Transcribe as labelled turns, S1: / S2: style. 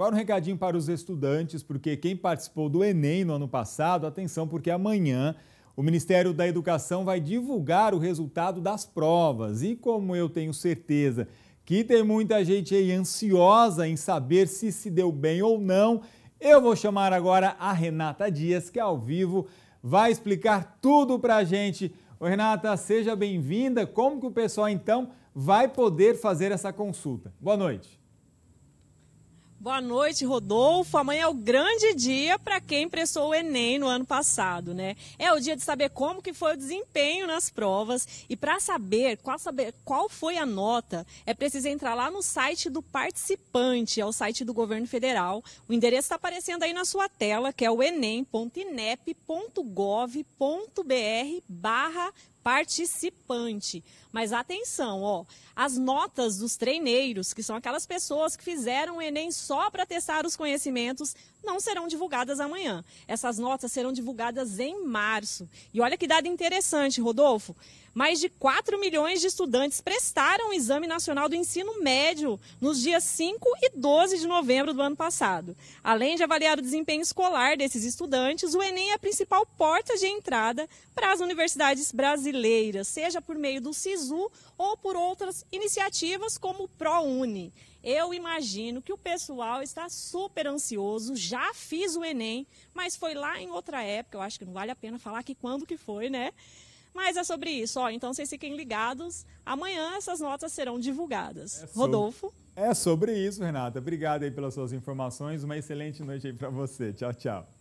S1: Agora um recadinho para os estudantes, porque quem participou do Enem no ano passado, atenção, porque amanhã o Ministério da Educação vai divulgar o resultado das provas. E como eu tenho certeza que tem muita gente aí ansiosa em saber se se deu bem ou não, eu vou chamar agora a Renata Dias, que ao vivo vai explicar tudo para a gente. Ô, Renata, seja bem-vinda. Como que o pessoal então vai poder fazer essa consulta? Boa noite.
S2: Boa noite, Rodolfo. Amanhã é o grande dia para quem prestou o Enem no ano passado, né? É o dia de saber como que foi o desempenho nas provas e para saber qual, saber qual foi a nota, é preciso entrar lá no site do participante, é o site do governo federal. O endereço está aparecendo aí na sua tela, que é o enem.inep.gov.br barra participante. Mas atenção, ó, as notas dos treineiros, que são aquelas pessoas que fizeram o Enem só para testar os conhecimentos, não serão divulgadas amanhã. Essas notas serão divulgadas em março. E olha que dado interessante, Rodolfo. Mais de 4 milhões de estudantes prestaram o Exame Nacional do Ensino Médio nos dias 5 e 12 de novembro do ano passado. Além de avaliar o desempenho escolar desses estudantes, o Enem é a principal porta de entrada para as universidades brasileiras brasileira, seja por meio do SISU ou por outras iniciativas como o ProUni. Eu imagino que o pessoal está super ansioso, já fiz o Enem, mas foi lá em outra época, eu acho que não vale a pena falar que quando que foi, né? Mas é sobre isso, ó, então vocês fiquem ligados, amanhã essas notas serão divulgadas. É sobre... Rodolfo?
S1: É sobre isso, Renata. Obrigado aí pelas suas informações, uma excelente noite aí para você. Tchau, tchau.